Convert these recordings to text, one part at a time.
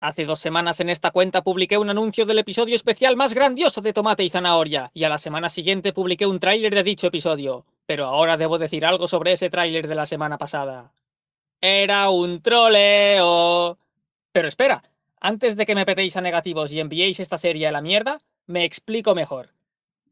Hace dos semanas en esta cuenta publiqué un anuncio del episodio especial más grandioso de Tomate y Zanahoria, y a la semana siguiente publiqué un tráiler de dicho episodio. Pero ahora debo decir algo sobre ese tráiler de la semana pasada. Era un troleo. Pero espera, antes de que me petéis a negativos y enviéis esta serie a la mierda, me explico mejor.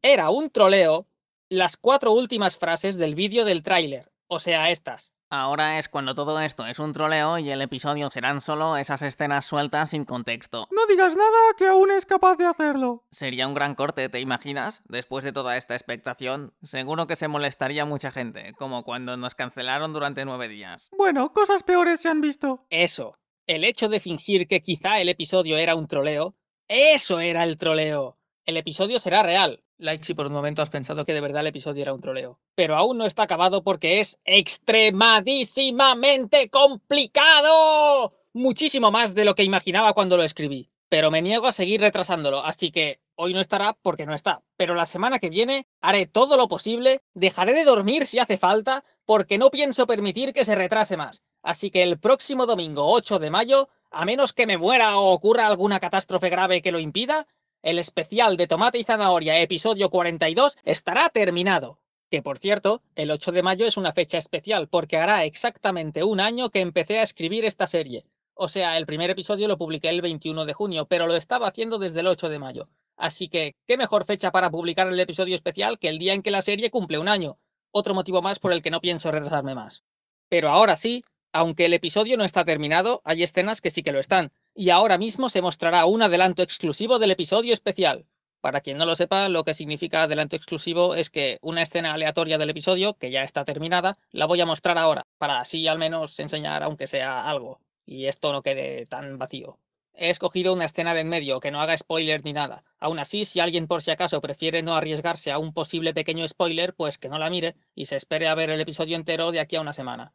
Era un troleo las cuatro últimas frases del vídeo del tráiler, o sea, estas. Ahora es cuando todo esto es un troleo y el episodio serán solo esas escenas sueltas sin contexto. No digas nada que aún es capaz de hacerlo. Sería un gran corte, ¿te imaginas? Después de toda esta expectación, seguro que se molestaría mucha gente, como cuando nos cancelaron durante nueve días. Bueno, cosas peores se han visto. Eso. El hecho de fingir que quizá el episodio era un troleo. Eso era el troleo. El episodio será real, like si por un momento has pensado que de verdad el episodio era un troleo. Pero aún no está acabado porque es extremadísimamente complicado. Muchísimo más de lo que imaginaba cuando lo escribí. Pero me niego a seguir retrasándolo, así que hoy no estará porque no está. Pero la semana que viene haré todo lo posible, dejaré de dormir si hace falta, porque no pienso permitir que se retrase más. Así que el próximo domingo 8 de mayo, a menos que me muera o ocurra alguna catástrofe grave que lo impida, el especial de tomate y zanahoria, episodio 42, estará terminado. Que por cierto, el 8 de mayo es una fecha especial porque hará exactamente un año que empecé a escribir esta serie. O sea, el primer episodio lo publiqué el 21 de junio, pero lo estaba haciendo desde el 8 de mayo. Así que, ¿qué mejor fecha para publicar el episodio especial que el día en que la serie cumple un año? Otro motivo más por el que no pienso retrasarme más. Pero ahora sí, aunque el episodio no está terminado, hay escenas que sí que lo están y ahora mismo se mostrará un adelanto exclusivo del episodio especial. Para quien no lo sepa, lo que significa adelanto exclusivo es que una escena aleatoria del episodio, que ya está terminada, la voy a mostrar ahora, para así al menos enseñar aunque sea algo, y esto no quede tan vacío. He escogido una escena de en medio, que no haga spoiler ni nada. Aún así, si alguien por si acaso prefiere no arriesgarse a un posible pequeño spoiler, pues que no la mire y se espere a ver el episodio entero de aquí a una semana.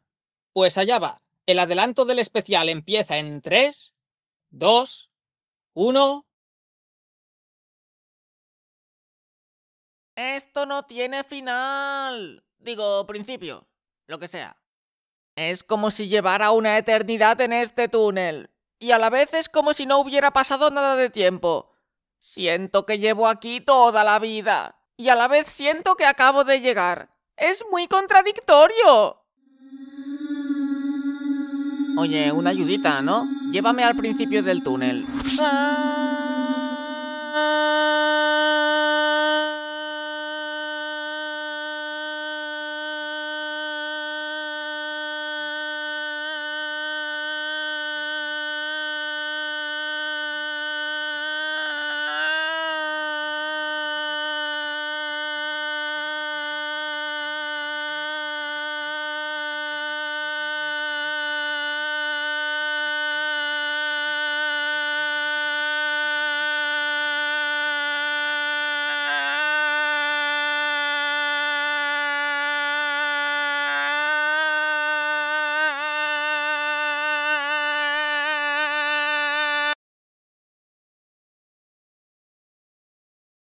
Pues allá va. El adelanto del especial empieza en 3, dos, uno. Esto no tiene final. Digo, principio. Lo que sea. Es como si llevara una eternidad en este túnel. Y a la vez es como si no hubiera pasado nada de tiempo. Siento que llevo aquí toda la vida. Y a la vez siento que acabo de llegar. Es muy contradictorio. Oye, una ayudita, ¿no? Llévame al principio del túnel. Ah.